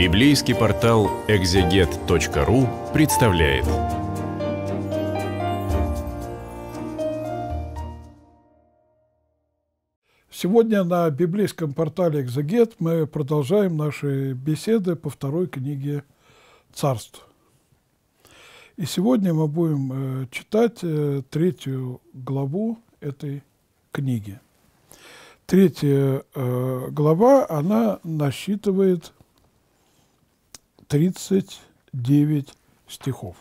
Библейский портал экзегет.ру представляет. Сегодня на библейском портале «Экзегет» мы продолжаем наши беседы по второй книге «Царств». И сегодня мы будем э, читать э, третью главу этой книги. Третья э, глава, она насчитывает 39 стихов.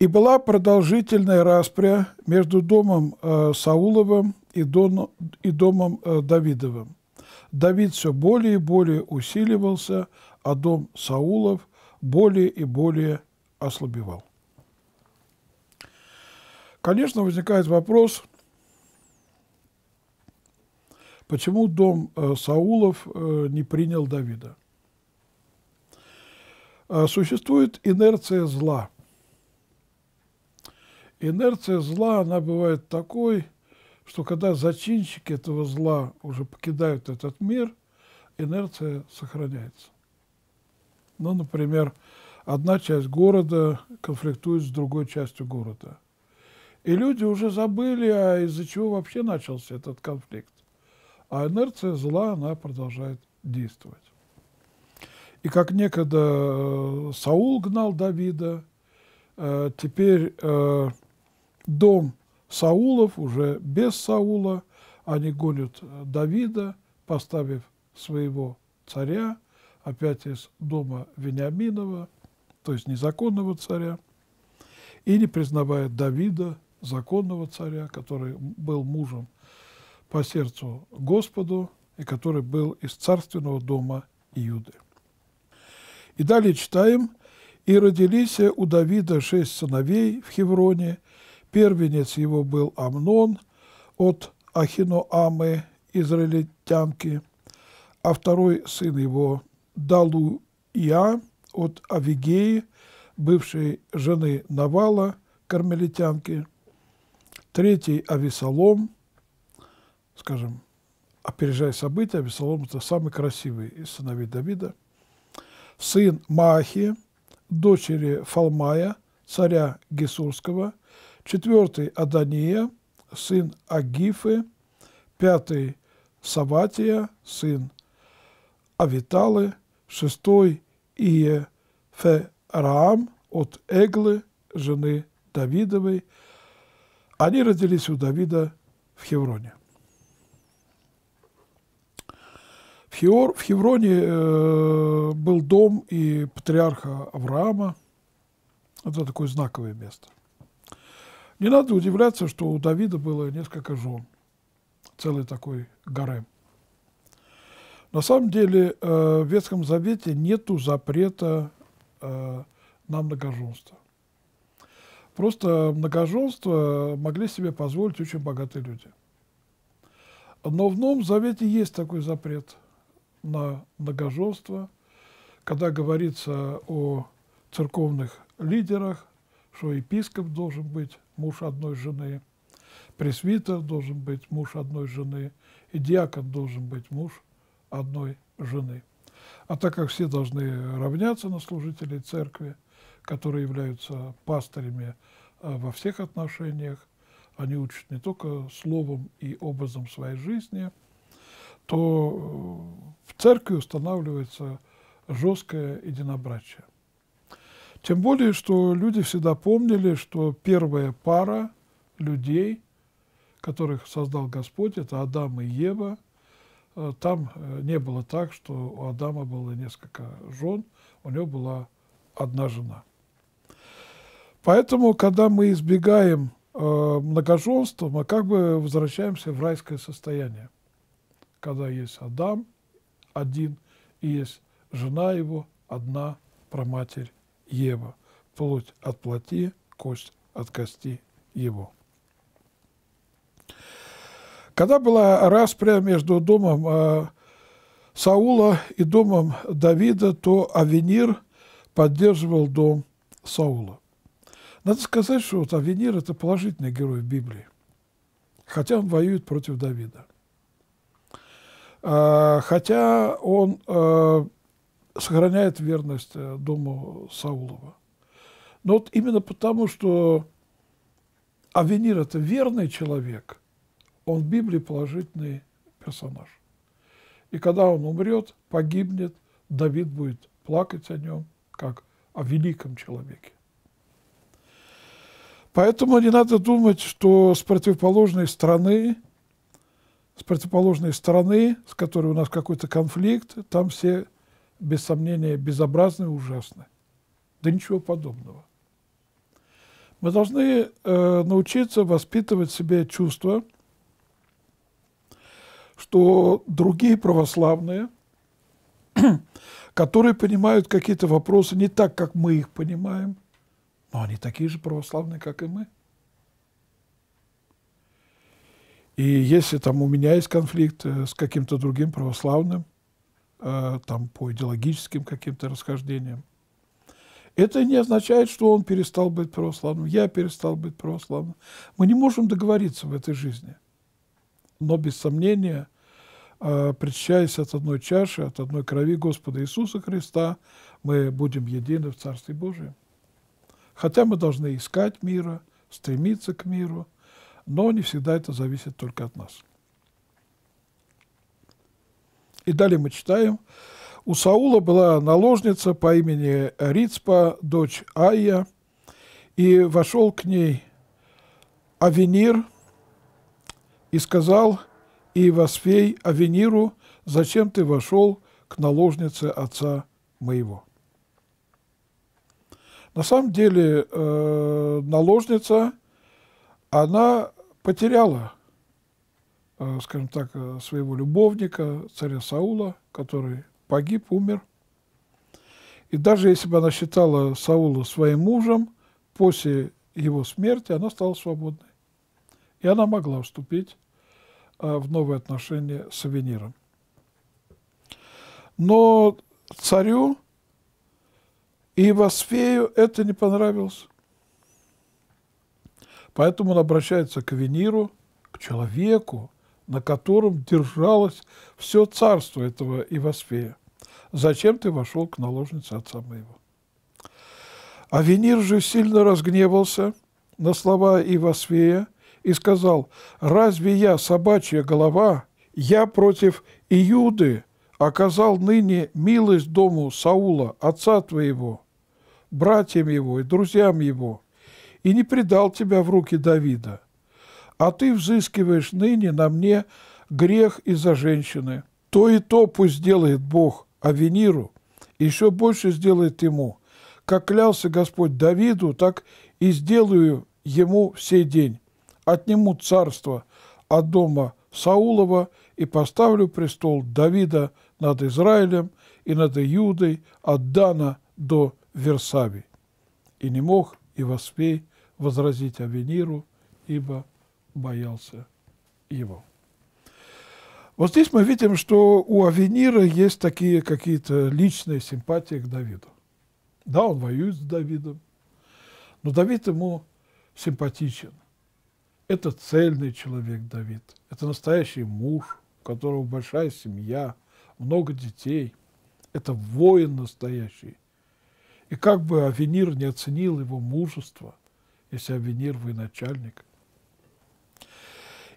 И была продолжительная распря между домом э, Сауловым и, Дон, и домом э, Давидовым. Давид все более и более усиливался, а дом Саулов более и более ослабевал. Конечно, возникает вопрос – Почему дом э, Саулов э, не принял Давида? Э, существует инерция зла. Инерция зла, она бывает такой, что когда зачинщики этого зла уже покидают этот мир, инерция сохраняется. Ну, например, одна часть города конфликтует с другой частью города. И люди уже забыли, а из-за чего вообще начался этот конфликт а инерция зла, она продолжает действовать. И как некогда э, Саул гнал Давида, э, теперь э, дом Саулов уже без Саула, они гонят Давида, поставив своего царя, опять из дома Вениаминова, то есть незаконного царя, и не признавая Давида, законного царя, который был мужем по сердцу Господу, и который был из царственного дома Иуды. И далее читаем. «И родились у Давида шесть сыновей в Хевроне. Первенец его был Амнон от Ахиноамы, израильтянки, а второй сын его Далуя от Авигеи, бывшей жены Навала, кармелитянки, третий Ависалом, скажем, опережая события, Авесолом – это самый красивый из сыновей Давида. Сын Махи, дочери Фалмая, царя Гесурского. Четвертый – Адания, сын Агифы. Пятый – Саватия, сын Авиталы. Шестой – Иефераам от Эглы, жены Давидовой. Они родились у Давида в Хевроне. Хиор, в Хевроне э, был дом и патриарха Авраама. Это такое знаковое место. Не надо удивляться, что у Давида было несколько жен. Целый такой гарем. На самом деле э, в Ветхом Завете нету запрета э, на многоженство. Просто многоженство могли себе позволить очень богатые люди. Но в Новом Завете есть такой запрет – на многоженство, когда говорится о церковных лидерах, что епископ должен быть муж одной жены, пресвитер должен быть муж одной жены, и диакон должен быть муж одной жены. А так как все должны равняться на служителей церкви, которые являются пастырями э, во всех отношениях, они учат не только словом и образом своей жизни – то э, в церкви устанавливается жесткое единобрачие. Тем более, что люди всегда помнили, что первая пара людей, которых создал Господь, это Адам и Ева. Э, там э, не было так, что у Адама было несколько жен, у него была одна жена. Поэтому, когда мы избегаем многоженства, мы как бы возвращаемся в райское состояние когда есть Адам один и есть жена его одна, проматерь Ева, плоть от плоти, кость от кости его. Когда была распря между домом э, Саула и домом Давида, то Авенир поддерживал дом Саула. Надо сказать, что вот Авенир – это положительный герой в Библии, хотя он воюет против Давида. А, хотя он а, сохраняет верность э, дому Саулова. Но вот именно потому, что Авенир – это верный человек, он в Библии положительный персонаж. И когда он умрет, погибнет, Давид будет плакать о нем, как о великом человеке. Поэтому не надо думать, что с противоположной стороны – с противоположной стороны, с которой у нас какой-то конфликт, там все, без сомнения, безобразны и ужасны. Да ничего подобного. Мы должны э, научиться воспитывать в себе чувство, что другие православные, которые понимают какие-то вопросы не так, как мы их понимаем, но они такие же православные, как и мы – И если там у меня есть конфликт э, с каким-то другим православным, э, там по идеологическим каким-то расхождениям, это не означает, что он перестал быть православным, я перестал быть православным. Мы не можем договориться в этой жизни. Но, без сомнения, э, причащаясь от одной чаши, от одной крови Господа Иисуса Христа, мы будем едины в Царстве Божьем. Хотя мы должны искать мира, стремиться к миру – но не всегда это зависит только от нас. И далее мы читаем. У Саула была наложница по имени Рицпа, дочь Айя, и вошел к ней Авенир и сказал и Иевосфей Авениру, зачем ты вошел к наложнице отца моего? На самом деле э, наложница – она потеряла, э, скажем так, э, своего любовника, царя Саула, который погиб, умер. И даже если бы она считала Саула своим мужем, после его смерти она стала свободной. И она могла вступить э, в новые отношения с Авениром. Но царю и Васфею это не понравилось. Поэтому он обращается к Вениру, к человеку, на котором держалось все царство этого Ивасфея. Зачем ты вошел к наложнице отца моего? А Венир же сильно разгневался на слова Ивасфея и сказал, «Разве я собачья голова? Я против Иуды оказал ныне милость дому Саула, отца твоего, братьям его и друзьям его» и не предал тебя в руки Давида. А ты взыскиваешь ныне на мне грех из-за женщины. То и то пусть делает Бог, Авениру, еще больше сделает ему. Как клялся Господь Давиду, так и сделаю ему в сей день. Отниму царство от дома Саулова и поставлю престол Давида над Израилем и над Иудой от Дана до Версавии. И не мог и воспей возразить Авениру, ибо боялся его. Вот здесь мы видим, что у Авенира есть такие какие-то личные симпатии к Давиду. Да, он воюет с Давидом, но Давид ему симпатичен. Это цельный человек Давид, это настоящий муж, у которого большая семья, много детей. Это воин настоящий. И как бы Авенир не оценил его мужество – если Авенир вы начальник.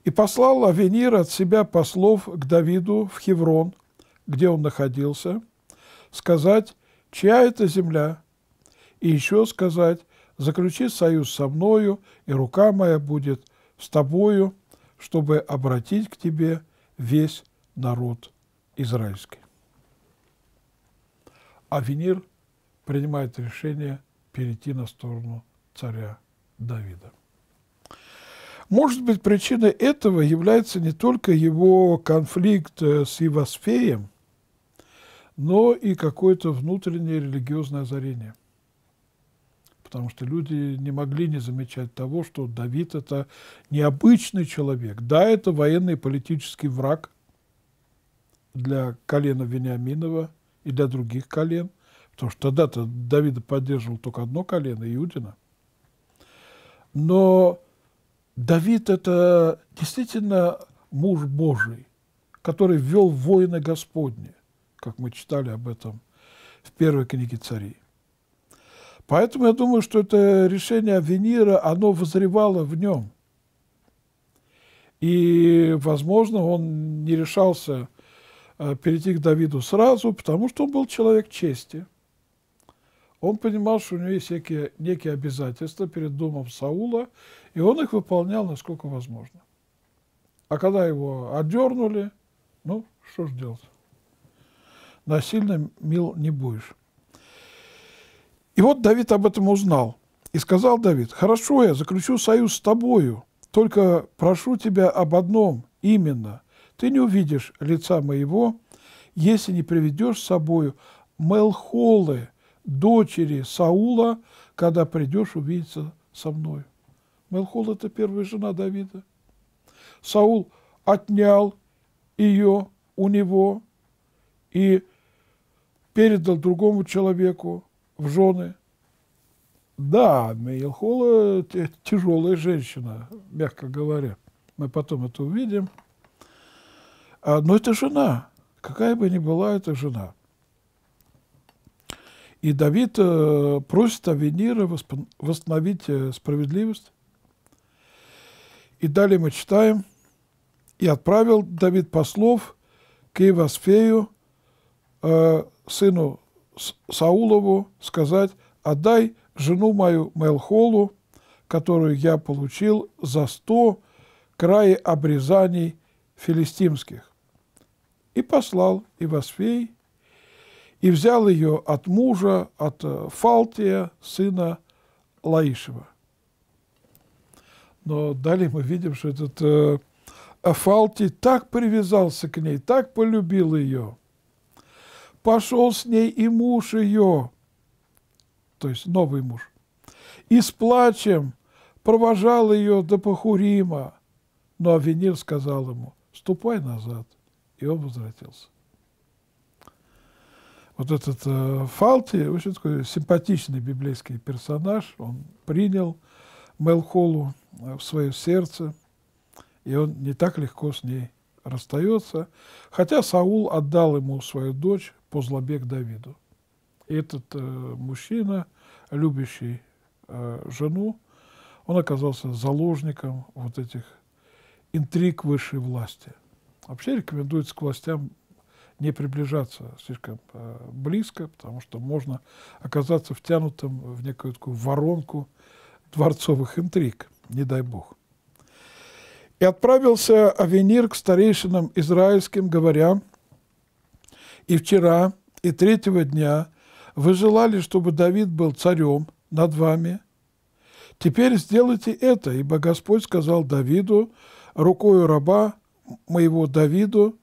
И послал Авенир от себя послов к Давиду в Хеврон, где он находился, сказать, чья это земля, и еще сказать, заключи союз со мною, и рука моя будет с тобою, чтобы обратить к тебе весь народ израильский. Авенир принимает решение перейти на сторону царя Давида. Может быть, причиной этого является не только его конфликт э, с Ивасфеем, но и какое-то внутреннее религиозное озарение. Потому что люди не могли не замечать того, что Давид – это необычный человек. Да, это военный политический враг для колена Вениаминова и для других колен, потому что тогда-то Давида поддерживал только одно колено – Иудина – но Давид – это действительно муж Божий, который ввел воины Господни, как мы читали об этом в первой книге царей. Поэтому я думаю, что это решение Венера, оно возревало в нем. И, возможно, он не решался э, перейти к Давиду сразу, потому что он был человек чести – он понимал, что у него есть некие, некие обязательства перед домом Саула, и он их выполнял насколько возможно. А когда его отдернули, ну, что ж делать? Насильно мил не будешь. И вот Давид об этом узнал. И сказал Давид, «Хорошо, я заключу союз с тобою, только прошу тебя об одном именно. Ты не увидишь лица моего, если не приведешь с собою Мелхолы, дочери Саула, когда придешь увидеться со мной. Мелхол – это первая жена Давида. Саул отнял ее у него и передал другому человеку в жены. Да, Мелхола тяжелая женщина, мягко говоря. Мы потом это увидим. А, но это жена. Какая бы ни была эта жена. И Давид э, просит Авенира восстановить э, справедливость. И далее мы читаем. «И отправил Давид послов к Ивасфею, э, сыну Саулову, сказать, «Отдай жену мою Мелхолу, которую я получил за сто крае обрезаний филистимских». И послал Ивасфей – и взял ее от мужа, от э, Фалтия, сына Лаишева. Но далее мы видим, что этот э, Фалтий так привязался к ней, так полюбил ее. Пошел с ней и муж ее, то есть новый муж, и с плачем провожал ее до Пахурима. Но Авенир сказал ему, ступай назад, и он возвратился вот этот э, Фалти, очень такой симпатичный библейский персонаж, он принял Мелхолу э, в свое сердце, и он не так легко с ней расстается, хотя Саул отдал ему свою дочь по злобе к Давиду. И этот э, мужчина, любящий э, жену, он оказался заложником вот этих интриг высшей власти. Вообще рекомендуется к властям не приближаться слишком э, близко, потому что можно оказаться втянутым в некую такую воронку дворцовых интриг, не дай бог. И отправился Авенир к старейшинам израильским, говоря, «И вчера, и третьего дня вы желали, чтобы Давид был царем над вами. Теперь сделайте это, ибо Господь сказал Давиду, рукою раба моего Давиду,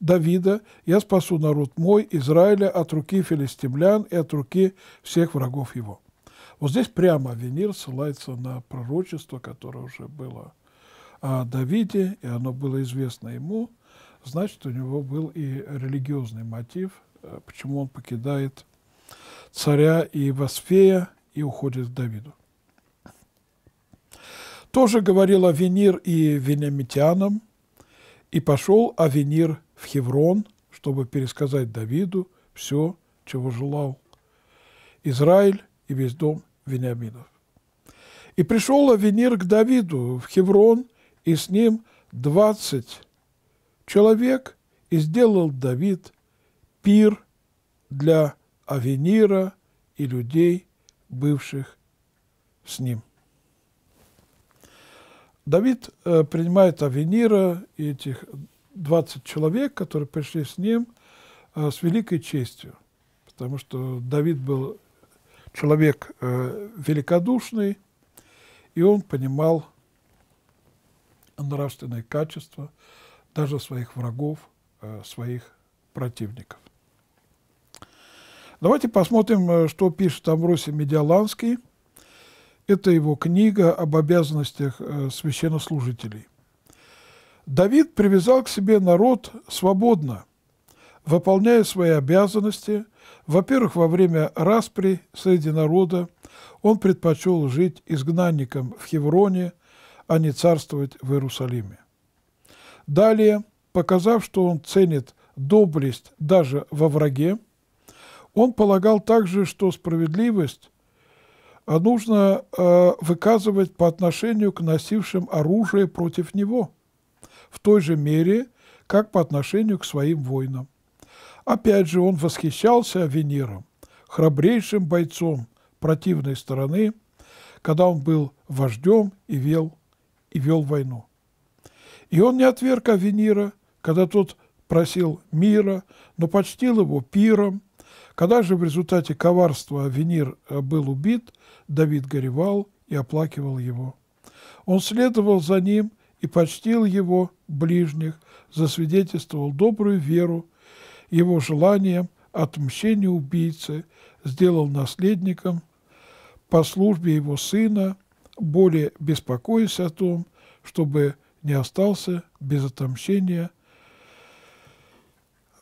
Давида, я спасу народ мой, Израиля, от руки филистимлян и от руки всех врагов его». Вот здесь прямо Венир ссылается на пророчество, которое уже было о Давиде, и оно было известно ему, значит, у него был и религиозный мотив, э, почему он покидает царя и Васфея и уходит к Давиду. Тоже говорил Авенир и Венемитянам, и пошел Авенир в Хеврон, чтобы пересказать Давиду все, чего желал Израиль и весь дом Вениаминов. И пришел Авенир к Давиду в Хеврон, и с ним двадцать человек, и сделал Давид пир для Авенира и людей, бывших с ним. Давид э, принимает Авенира и этих 20 человек, которые пришли с ним а, с великой честью, потому что Давид был человек э, великодушный, и он понимал нравственные качества даже своих врагов, э, своих противников. Давайте посмотрим, э, что пишет Амбросий Медиаланский. Это его книга об обязанностях священнослужителей. Давид привязал к себе народ свободно, выполняя свои обязанности. Во-первых, во время распри среди народа он предпочел жить изгнанником в Хевроне, а не царствовать в Иерусалиме. Далее, показав, что он ценит доблесть даже во враге, он полагал также, что справедливость а нужно э, выказывать по отношению к носившим оружие против него – в той же мере, как по отношению к своим воинам. Опять же он восхищался Венером, храбрейшим бойцом противной стороны, когда он был вождем и вел, и вел войну. И он не отверг Авенира, когда тот просил мира, но почтил его пиром. Когда же в результате коварства Авенир э, был убит, Давид горевал и оплакивал его. Он следовал за ним и почтил его ближних, засвидетельствовал добрую веру, его желанием отмщения убийцы, сделал наследником по службе его сына, более беспокоясь о том, чтобы не остался без отомщения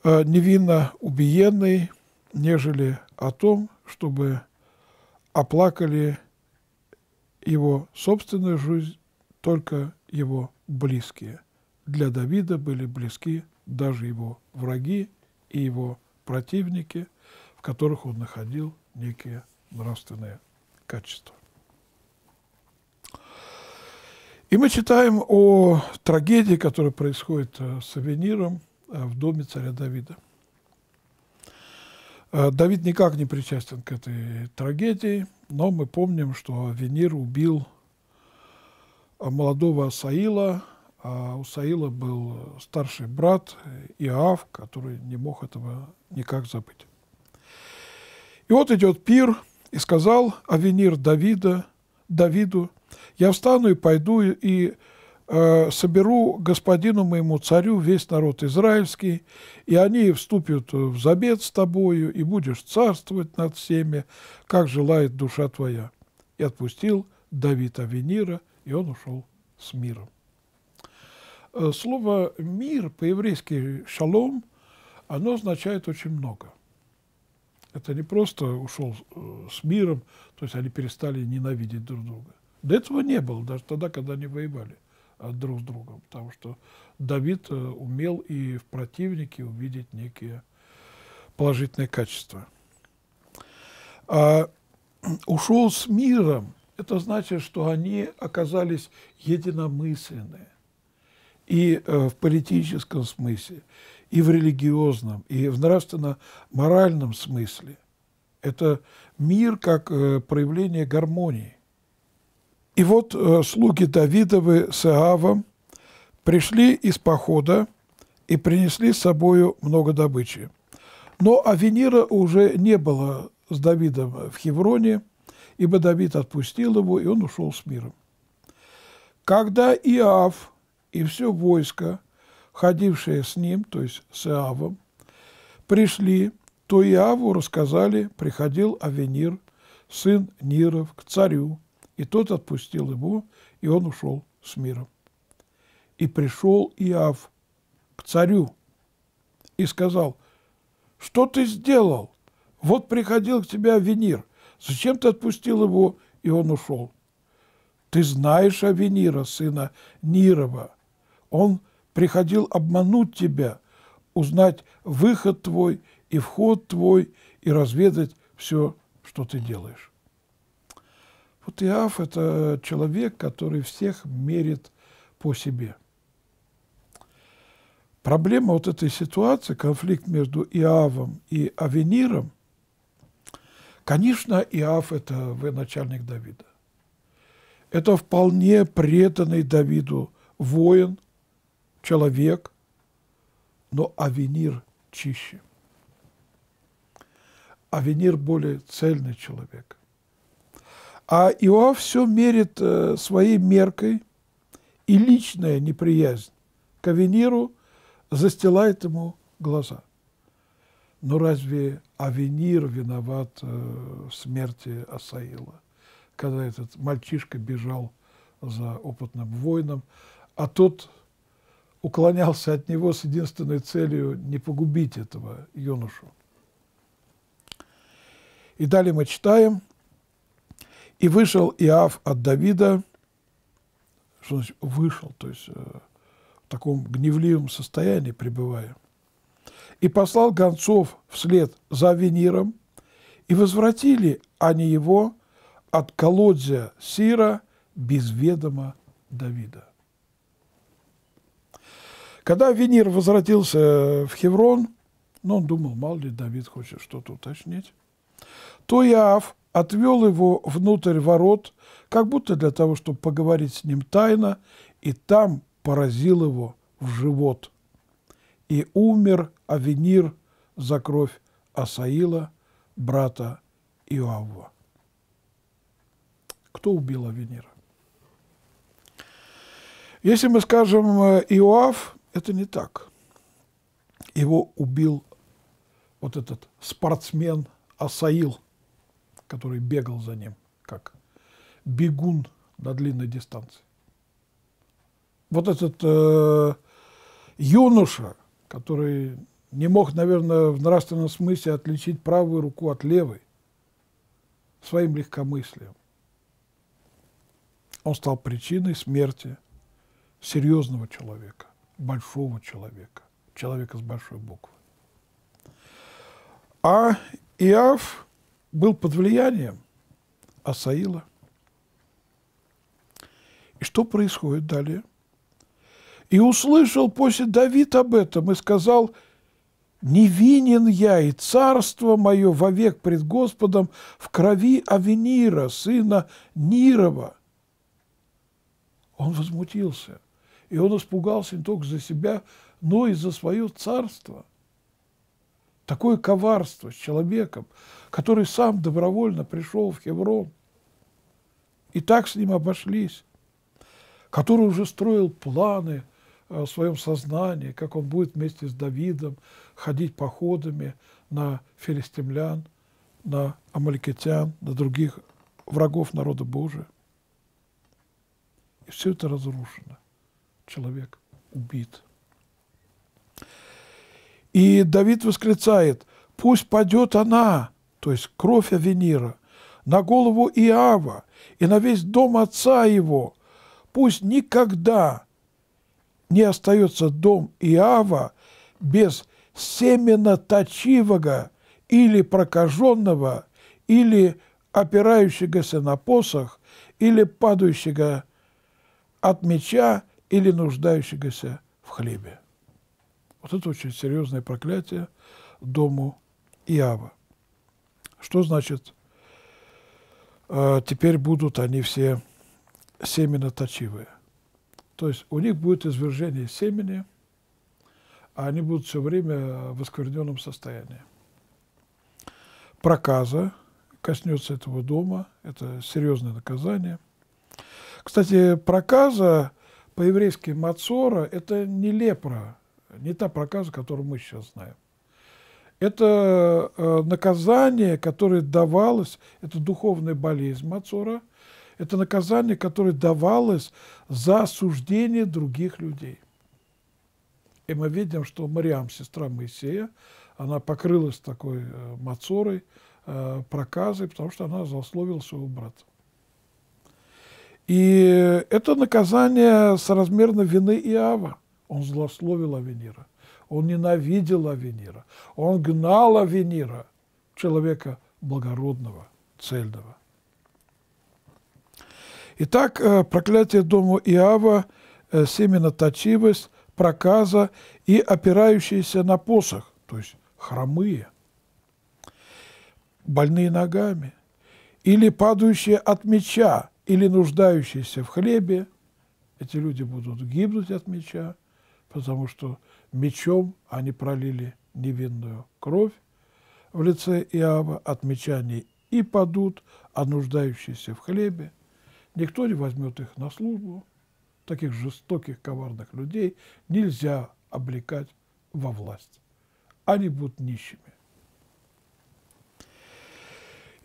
э, невинно убиенный, нежели о том, чтобы оплакали его собственную жизнь только его близкие. Для Давида были близки даже его враги и его противники, в которых он находил некие нравственные качества. И мы читаем о трагедии, которая происходит э, с Авениром э, в доме царя Давида. Э, Давид никак не причастен к этой трагедии, но мы помним, что Авенир убил а, молодого Саила, а у Саила был старший брат э, Иав, который не мог этого никак забыть. И вот идет пир, и сказал Авенир Давида, Давиду, «Я встану и пойду, и э, соберу господину моему царю весь народ израильский, и они вступят в забед с тобою, и будешь царствовать над всеми, как желает душа твоя». И отпустил Давид Авенира – и он ушел с миром. Э, слово «мир» по-еврейски «шалом» оно означает очень много. Это не просто ушел э, с миром, то есть они перестали ненавидеть друг друга. До этого не было, даже тогда, когда они воевали э, друг с другом, потому что Давид умел и в противнике увидеть некие положительные качества. А ушел с миром это значит, что они оказались единомысленны и э, в политическом смысле, и в религиозном, и в нравственно-моральном смысле. Это мир как э, проявление гармонии. И вот э, слуги Давидовы с Иавом пришли из похода и принесли с собою много добычи. Но Авенира уже не было с Давидом в Хевроне – ибо Давид отпустил его, и он ушел с миром. Когда Иав и все войско, ходившее с ним, то есть с Иавом, пришли, то Иаву рассказали, приходил Авенир, сын Ниров, к царю, и тот отпустил его, и он ушел с миром. И пришел Иав к царю и сказал, «Что ты сделал? Вот приходил к тебе Авенир, Зачем ты отпустил его?» И он ушел. «Ты знаешь Авенира, сына Нирова. Он приходил обмануть тебя, узнать выход твой и вход твой, и разведать все, что ты делаешь». Вот Иав – это человек, который всех мерит по себе. Проблема вот этой ситуации, конфликт между Иавом и Авениром, Конечно, Иав – это военачальник Давида. Это вполне преданный Давиду воин, человек, но Авенир чище. Авенир более цельный человек. А Иоав все мерит э, своей меркой, и личная неприязнь к Авениру застилает ему глаза. Но разве Авенир виноват э, в смерти Асаила, когда этот мальчишка бежал за опытным воином, а тот уклонялся от него с единственной целью не погубить этого юношу. И далее мы читаем. «И вышел Иав от Давида». Что значит «вышел»? То есть э, в таком гневливом состоянии пребывая – и послал гонцов вслед за Венером, и возвратили они его от колодзя Сира без ведома Давида. Когда Венир возвратился в Хеврон, но ну, он думал, мало ли Давид хочет что-то уточнить, то Иав отвел его внутрь ворот, как будто для того, чтобы поговорить с ним тайно, и там поразил его в живот – и умер Авенир за кровь Асаила, брата Иоава. Кто убил Авенира? Если мы скажем э, Иоав, это не так. Его убил вот этот спортсмен Асаил, который бегал за ним, как бегун на длинной дистанции. Вот этот э, юноша, который не мог, наверное, в нравственном смысле отличить правую руку от левой своим легкомыслием. Он стал причиной смерти серьезного человека, большого человека, человека с большой буквы. А Иав был под влиянием Асаила. И что происходит далее – и услышал после Давид об этом и сказал, «Невинен я, и царство мое вовек пред Господом в крови Авенира, сына Нирова». Он возмутился, и он испугался не только за себя, но и за свое царство. Такое коварство с человеком, который сам добровольно пришел в Хеврон, и так с ним обошлись, который уже строил планы, Э, в своем сознании, как он будет вместе с Давидом ходить походами на филистимлян, на амаликитян, на других врагов народа Божия. И все это разрушено. Человек убит. И Давид восклицает, пусть падет она, то есть кровь Авенира, на голову Иава и на весь дом отца его, пусть никогда не остается дом Иава без семена точивого или прокаженного, или опирающегося на посох, или падающего от меча, или нуждающегося в хлебе. Вот это очень серьезное проклятие дому Иава. Что значит э, «теперь будут они все семена точивые»? То есть у них будет извержение семени, а они будут все время в оскверненном состоянии. Проказа коснется этого дома, это серьезное наказание. Кстати, проказа по-еврейски мацора – это не лепра, не та проказа, которую мы сейчас знаем. Это э, наказание, которое давалось, это духовная болезнь мацора – это наказание, которое давалось за осуждение других людей. И мы видим, что Мариам, сестра Моисея, она покрылась такой э, мацорой, э, проказой, потому что она засловила своего брата. И это наказание соразмерно вины Иава. Он злословил Авенира. Он ненавидел Авенира. Он гнал Авенира, человека благородного, цельного. Итак, э, проклятие дома Иава, э, семена точивость, проказа и опирающиеся на посох, то есть хромые, больные ногами, или падающие от меча, или нуждающиеся в хлебе. Эти люди будут гибнуть от меча, потому что мечом они пролили невинную кровь в лице Иава, от меча они и падут, а нуждающиеся в хлебе – Никто не возьмет их на службу. Таких жестоких, коварных людей нельзя облекать во власть. Они будут нищими.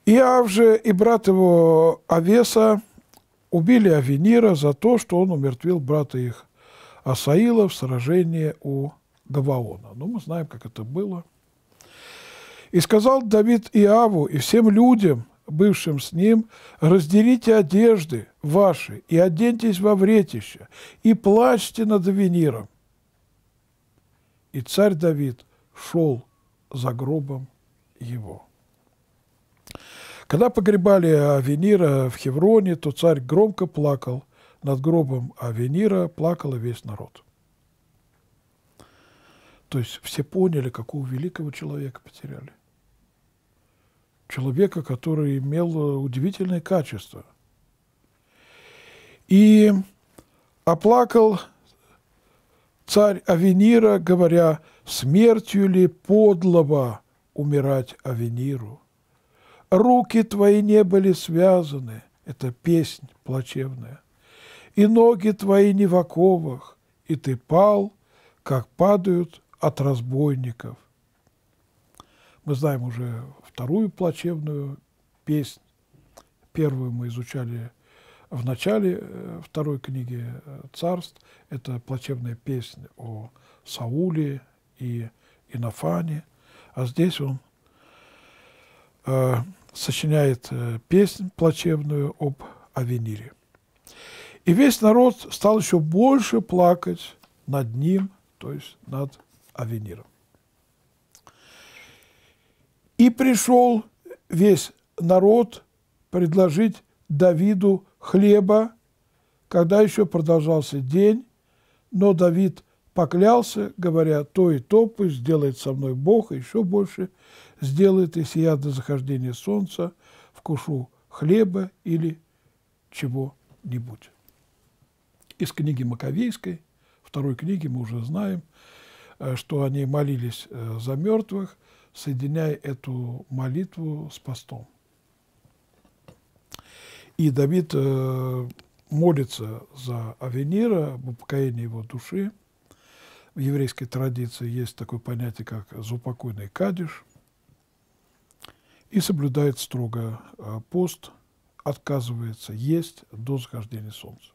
Иав же и брат его Авеса убили Авенира за то, что он умертвил брата их Асаила в сражении у Гаваона. Ну, мы знаем, как это было. «И сказал Давид Иаву и всем людям, бывшим с ним, разделите одежды ваши и оденьтесь во вретище, и плачьте над виниром. И царь Давид шел за гробом его. Когда погребали Авенира в Хевроне, то царь громко плакал. Над гробом Авенира плакал весь народ. То есть все поняли, какого великого человека потеряли человека, который имел э, удивительные качества. И оплакал царь Авенира, говоря, смертью ли подлого умирать Авениру? Руки твои не были связаны, это песнь плачевная, и ноги твои не в оковах, и ты пал, как падают от разбойников. Мы знаем уже вторую плачевную песнь. Первую мы изучали в начале э, второй книги э, «Царств». Это плачевная песня о Сауле и Инофане. А здесь он э, сочиняет э, песнь плачевную об Авенире. И весь народ стал еще больше плакать над ним, то есть над Авениром. И пришел весь народ предложить Давиду хлеба, когда еще продолжался день, но Давид поклялся, говоря, то и то пусть сделает со мной Бог, и еще больше сделает, если я до захождения солнца вкушу хлеба или чего-нибудь. Из книги Маковейской, второй книги мы уже знаем, э, что они молились э, за мертвых, соединяя эту молитву с постом. И Давид э, молится за Авенира, об упокоении его души. В еврейской традиции есть такое понятие, как заупокойный кадиш. И соблюдает строго э, пост, отказывается есть до захождения солнца.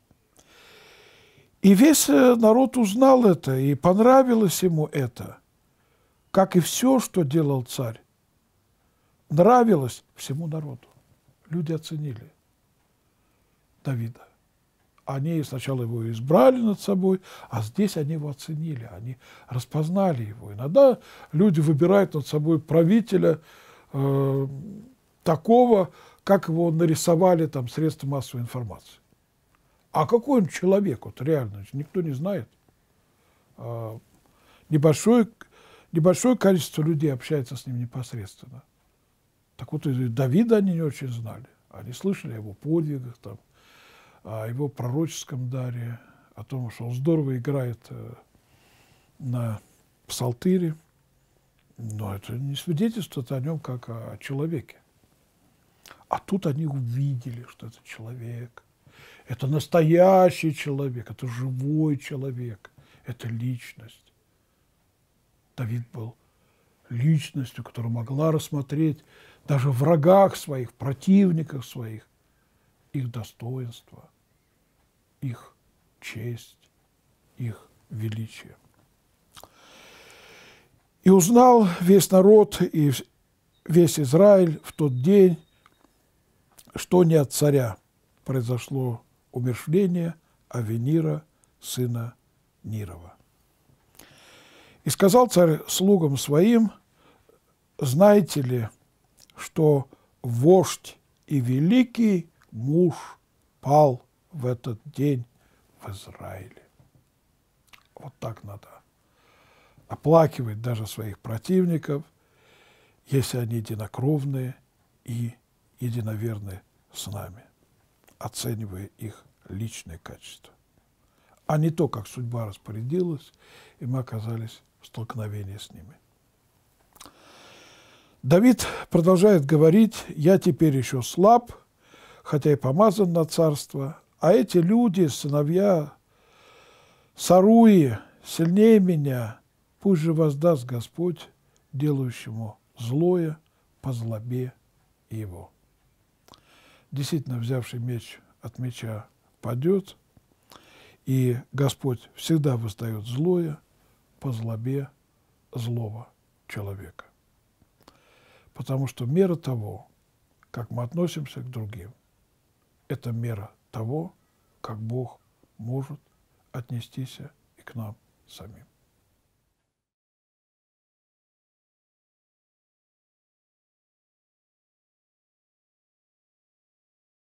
И весь э, народ узнал это, и понравилось ему это – как и все, что делал царь, нравилось всему народу. Люди оценили Давида. Они сначала его избрали над собой, а здесь они его оценили, они распознали его. Иногда люди выбирают над собой правителя э, такого, как его нарисовали там средства массовой информации. А какой он человек, вот реально, никто не знает. Э, небольшой небольшое количество людей общается с ним непосредственно. Так вот, Давида они не очень знали. Они слышали о его подвигах, там, о его пророческом даре, о том, что он здорово играет э, на псалтыре. Но это не свидетельство о нем как о человеке. А тут они увидели, что это человек. Это настоящий человек, это живой человек, это личность. Давид был личностью, которая могла рассмотреть даже врагах своих, противниках своих, их достоинство, их честь, их величие. И узнал весь народ и весь Израиль в тот день, что не от царя произошло умершление Авенира, сына Нирова. И сказал царь слугам своим, знаете ли, что вождь и великий муж пал в этот день в Израиле. Вот так надо оплакивать даже своих противников, если они единокровные и единоверны с нами, оценивая их личные качества, а не то, как судьба распорядилась, и мы оказались столкновение с ними. Давид продолжает говорить, «Я теперь еще слаб, хотя и помазан на царство, а эти люди, сыновья Саруи, сильнее меня, пусть же воздаст Господь делающему злое по злобе его». Действительно, взявший меч от меча падет, и Господь всегда воздает злое – по злобе злого человека. Потому что мера того, как мы относимся к другим, это мера того, как Бог может отнестись и к нам самим.